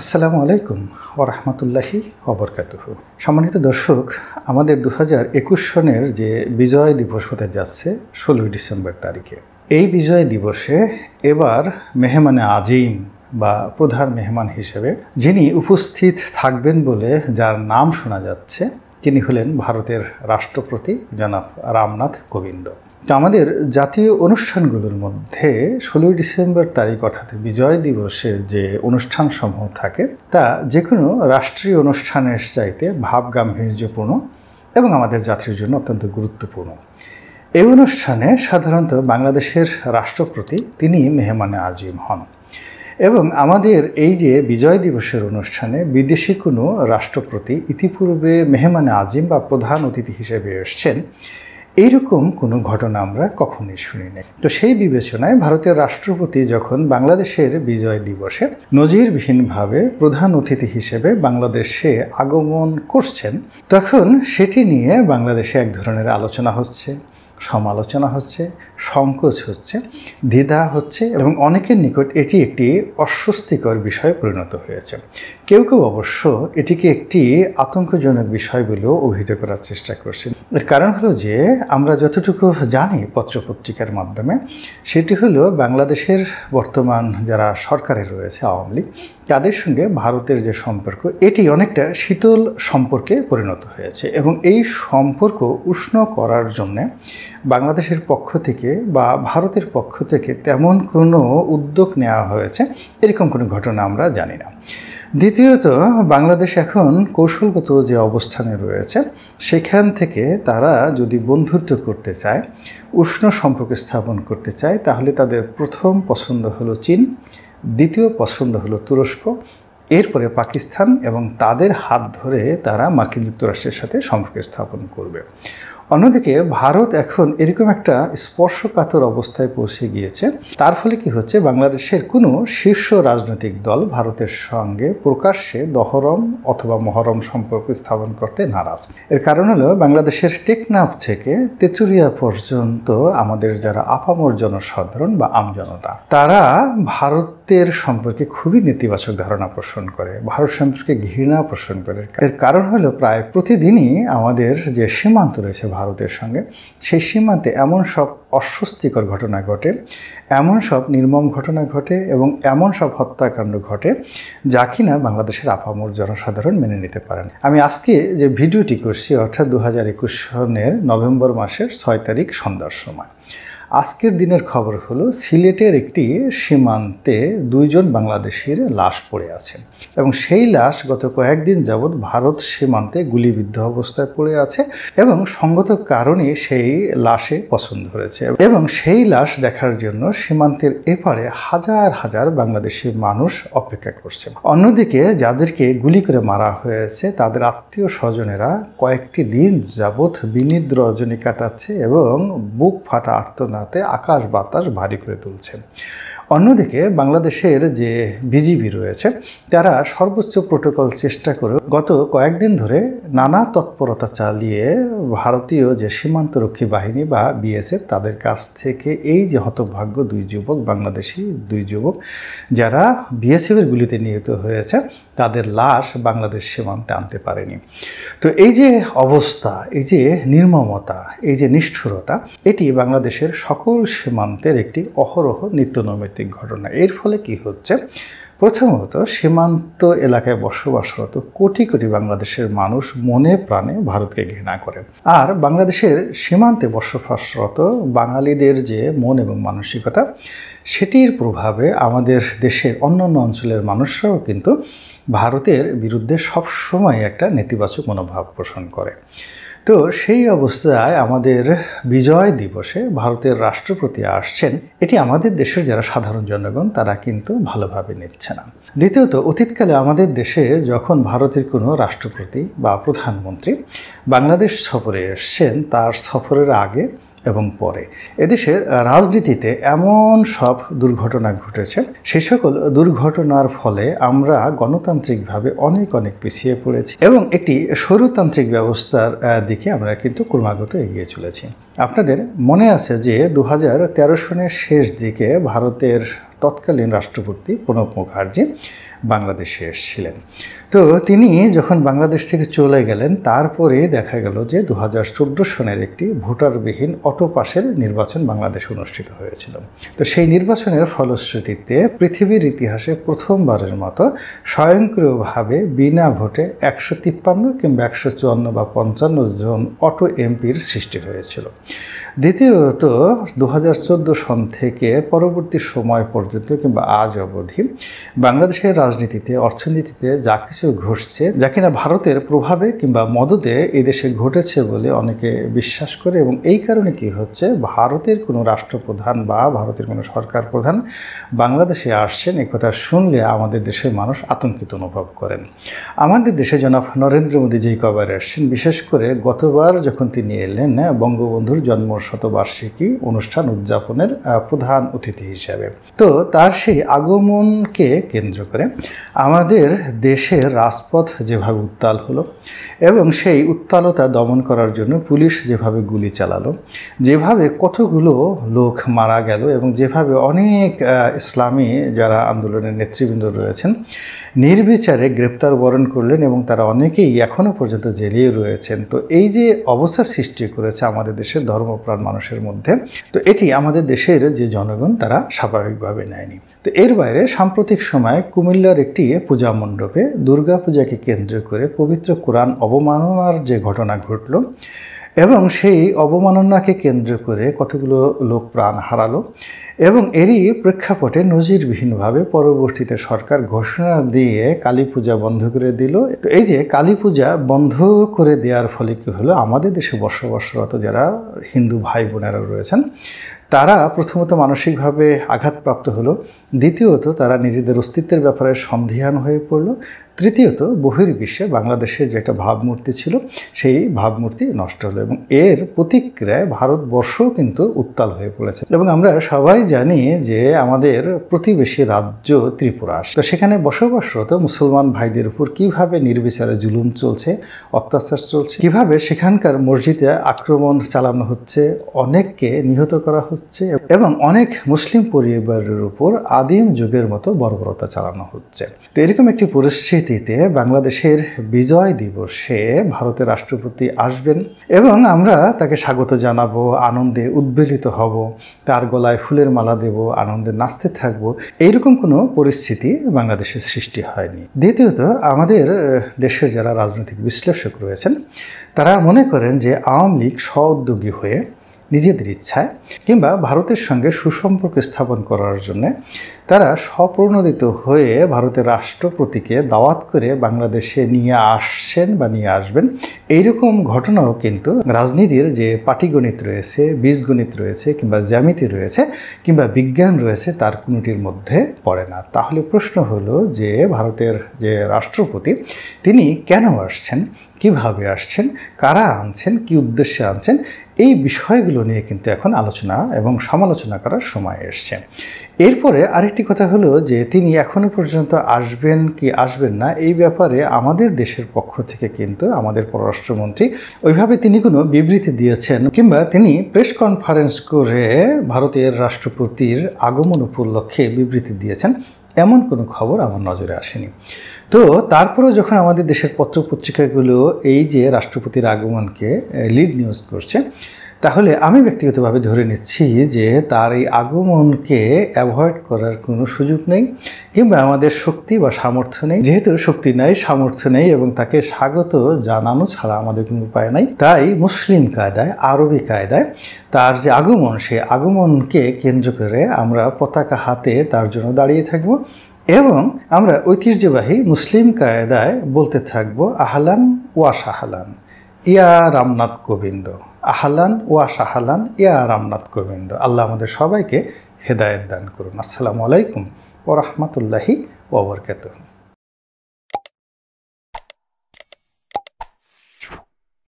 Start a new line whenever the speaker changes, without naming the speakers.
আসসালামু আলাইকুম রহমতুল্লাহি অবরকাত সম্মানিত দর্শক আমাদের দু হাজার একুশ সনের যে বিজয় দিবস হতে যাচ্ছে ষোলোই ডিসেম্বর তারিখে এই বিজয় দিবসে এবার মেহমানে আজিম বা প্রধান মেহমান হিসেবে যিনি উপস্থিত থাকবেন বলে যার নাম শোনা যাচ্ছে তিনি হলেন ভারতের রাষ্ট্রপতি জনাব রামনাথ কোবিন্দ তো আমাদের জাতীয় অনুষ্ঠানগুলোর মধ্যে ষোলোই ডিসেম্বর তারিখ অর্থাৎ বিজয় দিবসের যে অনুষ্ঠানসমূহ থাকে তা যে কোনো রাষ্ট্রীয় অনুষ্ঠানের চাইতে ভাব গাম্ভীর্যপূর্ণ এবং আমাদের জাতির জন্য অত্যন্ত গুরুত্বপূর্ণ এই অনুষ্ঠানে সাধারণত বাংলাদেশের রাষ্ট্রপতি তিনি মেহমানে আজিম হন এবং আমাদের এই যে বিজয় দিবসের অনুষ্ঠানে বিদেশি কোনো রাষ্ট্রপতি ইতিপূর্বে মেহমানে আজিম বা প্রধান অতিথি হিসেবে এসছেন এইরকম কোনো ঘটনা আমরা কখনোই শুনিনি তো সেই বিবেচনায় ভারতের রাষ্ট্রপতি যখন বাংলাদেশের বিজয় দিবসে নজিরবিহীনভাবে প্রধান অতিথি হিসেবে বাংলাদেশে আগমন করছেন তখন সেটি নিয়ে বাংলাদেশে এক ধরনের আলোচনা হচ্ছে সমালোচনা হচ্ছে সংকোচ হচ্ছে দ্বিধা হচ্ছে এবং অনেকের নিকট এটি একটি অস্বস্তিকর বিষয়ে পরিণত হয়েছে কেউ কেউ অবশ্য এটিকে একটি আতঙ্কজনক বিষয় বলেও অভিহিত করার চেষ্টা করছেন এর কারণ হলো যে আমরা যতটুকু জানি পত্রপত্রিকার মাধ্যমে সেটি হলো বাংলাদেশের বর্তমান যারা সরকারে রয়েছে আওয়ামী লীগ তাদের সঙ্গে ভারতের যে সম্পর্ক এটি অনেকটা শীতল সম্পর্কে পরিণত হয়েছে এবং এই সম্পর্ক উষ্ণ করার জন্যে বাংলাদেশের পক্ষ থেকে বা ভারতের পক্ষ থেকে তেমন কোনো উদ্যোগ নেওয়া হয়েছে এরকম কোনো ঘটনা আমরা জানি না দ্বিতীয়ত বাংলাদেশ এখন কৌশলগত যে অবস্থানে রয়েছে সেখান থেকে তারা যদি বন্ধুত্ব করতে চায় উষ্ণ সম্পর্ক স্থাপন করতে চায় তাহলে তাদের প্রথম পছন্দ হলো চীন দ্বিতীয় পছন্দ হলো তুরস্ক এরপরে পাকিস্তান এবং তাদের হাত ধরে তারা মার্কিন যুক্তরাষ্ট্রের সাথে সম্পর্ক স্থাপন করবে অন্যদিকে ভারত এখন এরকম একটা স্পর্শকাতর অবস্থায় পৌঁছে গিয়েছে তার ফলে কি হচ্ছে বাংলাদেশের কোনো শীর্ষ রাজনৈতিক দল ভারতের সঙ্গে প্রকাশ্যে দহরম অথবা মহরম সম্পর্ক স্থাপন করতে নারাজ এর কারণ হলো বাংলাদেশের টেকনাফ থেকে তেচুরিয়া পর্যন্ত আমাদের যারা আপামর জনসাধারণ বা আমজনতা তারা ভারতের সম্পর্কে খুবই নেতিবাচক ধারণা পোষণ করে ভারত সম্পর্কে ঘৃণা পোষণ করে এর কারণ হলো প্রায় প্রতিদিনই আমাদের যে সীমান্ত রয়েছে ভারতের সঙ্গে সেই সীমান্তে এমন সব অস্বস্তিকর ঘটনা ঘটে এমন সব নির্মম ঘটনা ঘটে এবং এমন সব হত্যাকাণ্ড ঘটে যা কিনা বাংলাদেশের আপামর জনসাধারণ মেনে নিতে পারেন আমি আজকে যে ভিডিওটি করছি অর্থাৎ দু সনের নভেম্বর মাসের ছয় তারিখ সন্ধ্যার সময় আজকের দিনের খবর হলো সিলেটের একটি সীমান্তে দুইজন বাংলাদেশির লাশ পড়ে আছে এবং সেই লাশ গত কয়েকদিন যাবৎ ভারত সীমান্তে গুলিবিদ্ধ অবস্থায় পড়ে আছে এবং সঙ্গত কারণে সেই লাশে পছন্দ হয়েছে এবং সেই লাশ দেখার জন্য সীমান্তের এপারে হাজার হাজার বাংলাদেশি মানুষ অপেক্ষা করছে অন্যদিকে যাদেরকে গুলি করে মারা হয়েছে তাদের আত্মীয় স্বজনেরা কয়েকটি দিন যাবৎ বিনিদ্র রজনী কাটাচ্ছে এবং বুক ফাটা আর্তনা নাতে আকাশ বাতাস ভারী করে তুলছে অন্যদিকে বাংলাদেশের যে বিজিবি রয়েছে তারা সর্বোচ্চ প্রোটোকল চেষ্টা করে গত কয়েকদিন ধরে নানা তৎপরতা চালিয়ে ভারতীয় যে সীমান্তরক্ষী বাহিনী বা বিএসএফ তাদের কাছ থেকে এই যে হতভাগ্য দুই যুবক বাংলাদেশি দুই যুবক যারা বিএসএফের গুলিতে নিহত হয়েছে তাদের লাশ বাংলাদেশ সীমান্তে আনতে পারেনি তো এই যে অবস্থা এই যে নির্মমতা এই যে নিষ্ঠুরতা এটি বাংলাদেশের সকল সীমান্তের একটি অহরহ নিত্যনৈমিত্তিক ঘটনা এর ফলে কি হচ্ছে প্রথমত সীমান্ত এলাকায় বসবাসরত কোটি কোটি বাংলাদেশের মানুষ মনে প্রাণে ভারতকে ঘৃণা করে আর বাংলাদেশের সীমান্তে বসবাসরত বাঙালিদের যে মন এবং মানসিকতা সেটির প্রভাবে আমাদের দেশের অন্যান্য অঞ্চলের মানুষরাও কিন্তু ভারতের বিরুদ্ধে সবসময় একটা নেতিবাচক মনোভাব পোষণ করে তো সেই অবস্থায় আমাদের বিজয় দিবসে ভারতের রাষ্ট্রপতি আসছেন এটি আমাদের দেশের যারা সাধারণ জনগণ তারা কিন্তু ভালোভাবে নিচ্ছে না দ্বিতীয়ত অতীতকালে আমাদের দেশে যখন ভারতের কোনো রাষ্ট্রপতি বা প্রধানমন্ত্রী বাংলাদেশ সফরে এসছেন তার সফরের আগে এবং পরে এদেশের রাজনীতিতে এমন সব দুর্ঘটনা ঘটেছে সে সকল দুর্ঘটনার ফলে আমরা গণতান্ত্রিকভাবে অনেক অনেক পিছিয়ে পড়েছি এবং একটি সৌরতান্ত্রিক ব্যবস্থার দিকে আমরা কিন্তু ক্রমাগত এগিয়ে চলেছি আপনাদের মনে আছে যে দু সনের শেষ দিকে ভারতের তৎকালীন রাষ্ট্রপতি প্রণব মুখার্জি বাংলাদেশে এসেছিলেন তো তিনি যখন বাংলাদেশ থেকে চলে গেলেন তারপরে দেখা গেল যে দু হাজার চোদ্দো সনের একটি ভোটারবিহীন অটো পাশের নির্বাচন বাংলাদেশে অনুষ্ঠিত হয়েছিল তো সেই নির্বাচনের ফলশ্রুতিতে পৃথিবীর ইতিহাসে প্রথমবারের মতো স্বয়ংক্রিয়ভাবে বিনা ভোটে একশো তিপ্পান্ন কিংবা একশো চুয়ান্ন বা পঞ্চান্ন জন অটো এমপির সৃষ্টি হয়েছিল দ্বিতীয়ত দু হাজার সন থেকে পরবর্তী সময় পর্যন্ত কিংবা আজ অবধি বাংলাদেশের রাজনীতিতে অর্থনীতিতে যা কিছু ঘটছে যা কিনা ভারতের প্রভাবে কিংবা মদতে এদেশে ঘটেছে বলে অনেকে বিশ্বাস করে এবং এই কারণে কি হচ্ছে ভারতের কোনো রাষ্ট্রপ্রধান বা ভারতের কোনো সরকার প্রধান বাংলাদেশে আসছেন কথা শুনলে আমাদের দেশের মানুষ আতঙ্কিত অনুভব করেন আমাদের দেশে জনাব নরেন্দ্র মোদী যেই কবার আসছেন বিশেষ করে গতবার যখন তিনি এলেন হ্যাঁ, বঙ্গবন্ধুর জন্ম শতবার্ষিকী অনুষ্ঠান উদযাপনের প্রধান অতিথি হিসাবে তো তার সেই আগমনকে কেন্দ্র করে আমাদের দেশে রাজপথ যেভাবে উত্তাল হলো এবং সেই উত্তালতা দমন করার জন্য পুলিশ যেভাবে গুলি চালালো যেভাবে কতগুলো লোক মারা গেল এবং যেভাবে অনেক ইসলামী যারা আন্দোলনের নেতৃবৃন্দ রয়েছেন নির্বিচারে গ্রেপ্তার বরণ করলেন এবং তারা অনেকেই এখনও পর্যন্ত জেলিয়ে রয়েছেন তো এই যে অবস্থা সৃষ্টি করেছে আমাদের দেশের ধর্মপ্রাণ মানুষের মধ্যে তো এটি আমাদের দেশের যে জনগণ তারা স্বাভাবিকভাবে নেয়নি তো এর বাইরে সাম্প্রতিক সময়ে কুমিল্লার একটি পূজা মণ্ডপে দুর্গাপূজাকে কেন্দ্র করে পবিত্র কোরআন অবমাননার যে ঘটনা ঘটল এবং সেই অবমাননাকে কেন্দ্র করে কতগুলো লোক প্রাণ হারালো এবং এরই প্রেক্ষাপটে নজিরবিহীনভাবে পরবর্তীতে সরকার ঘোষণা দিয়ে কালী পূজা বন্ধ করে দিল তো এই যে কালী পূজা বন্ধ করে দেওয়ার ফলে কী হলো আমাদের দেশে বসবাসরত যারা হিন্দু ভাই বোনেরা রয়েছেন তারা প্রথমত মানসিকভাবে আঘাতপ্রাপ্ত হলো দ্বিতীয়ত তারা নিজেদের অস্তিত্বের ব্যাপারে সন্ধিহান হয়ে পড়ল তৃতীয়ত বহির্বিশ্বে বাংলাদেশের যে একটা ভাবমূর্তি ছিল সেই ভাবমূর্তি নষ্ট হলো এবং এর প্রতিক্রিয়ায় ভারতবর্ষ কিন্তু উত্তাল হয়ে পড়েছে এবং আমরা সবাই জানি যে আমাদের প্রতিবেশী রাজ্য ত্রিপুরা তো সেখানে বসবাসরত মুসলমান ভাইদের উপর কিভাবে নির্বিচারে জুলুম চলছে অত্যাচার চলছে কিভাবে সেখানকার মসজিদে আক্রমণ চালানো হচ্ছে অনেককে নিহত করা হচ্ছে হচ্ছে এবং অনেক মুসলিম পরিবারের উপর আদিম যুগের মতো বর্বরতা চালানো হচ্ছে তো এরকম একটি পরিস্থিতিতে বাংলাদেশের বিজয় দিবসে ভারতের রাষ্ট্রপতি আসবেন এবং আমরা তাকে স্বাগত জানাবো আনন্দে উদ্বেলিত হব তার গলায় ফুলের মালা দেব আনন্দে নাচতে থাকব এইরকম কোনো পরিস্থিতি বাংলাদেশের সৃষ্টি হয়নি দ্বিতীয়ত আমাদের দেশের যারা রাজনৈতিক বিশ্লেষক রয়েছেন তারা মনে করেন যে আওয়ামী লীগ স্ব উদ্যোগী হয়ে নিজেদের ইচ্ছায় কিংবা ভারতের সঙ্গে সুসম্পর্ক স্থাপন করার জন্য তারা স্বপ্রণোদিত হয়ে ভারতের রাষ্ট্রপতিকে দাওয়াত করে বাংলাদেশে নিয়ে আসছেন বা নিয়ে আসবেন এইরকম ঘটনাও কিন্তু রাজনীতির যে পাটিগণিত রয়েছে বীজগণিত রয়েছে কিংবা জ্যামিতি রয়েছে কিংবা বিজ্ঞান রয়েছে তার কোনোটির মধ্যে পড়ে না তাহলে প্রশ্ন হলো যে ভারতের যে রাষ্ট্রপতি তিনি কেন আসছেন কিভাবে আসছেন কারা আনছেন কি উদ্দেশ্যে আনছেন এই বিষয়গুলো নিয়ে কিন্তু এখন আলোচনা এবং সমালোচনা করার সময় এসছে এরপরে আরেকটি কথা হলো যে তিনি এখনও পর্যন্ত আসবেন কি আসবেন না এই ব্যাপারে আমাদের দেশের পক্ষ থেকে কিন্তু আমাদের পররাষ্ট্রমন্ত্রী ওইভাবে তিনি কোনো বিবৃতি দিয়েছেন কিংবা তিনি প্রেস কনফারেন্স করে ভারতের রাষ্ট্রপতির আগমন উপলক্ষে বিবৃতি দিয়েছেন এমন কোনো খবর আমার নজরে আসেনি তো তারপরেও যখন আমাদের দেশের পত্রপত্রিকাগুলো এই যে রাষ্ট্রপতির আগমনকে লিড নিউজ করছে তাহলে আমি ব্যক্তিগতভাবে ধরে নিচ্ছি যে তার এই আগমনকে অ্যাভয়েড করার কোনো সুযোগ নেই কিংবা আমাদের শক্তি বা সামর্থ্য নেই যেহেতু শক্তি নাই সামর্থ্য নেই এবং তাকে স্বাগত জানানো ছাড়া আমাদের কোনো উপায় নাই তাই মুসলিম কায়দায় আরবি কায়দায় তার যে আগমন সে আগমনকে কেন্দ্র করে আমরা পতাকা হাতে তার জন্য দাঁড়িয়ে থাকব এবং আমরা ঐতিহ্যবাহী মুসলিম কায়দায় বলতে থাকব আহলান ওয়াশাহালান ইয়া রামনাথ গোবিন্দ আহালান ওয়া সাহালান ইয়া রামনাথ গোবিন্দ আল্লাহ আমাদের সবাইকে হেদায়ত দান করুন আসসালামু আলাইকুম ও রহমতুল্লাহি ওবরকাত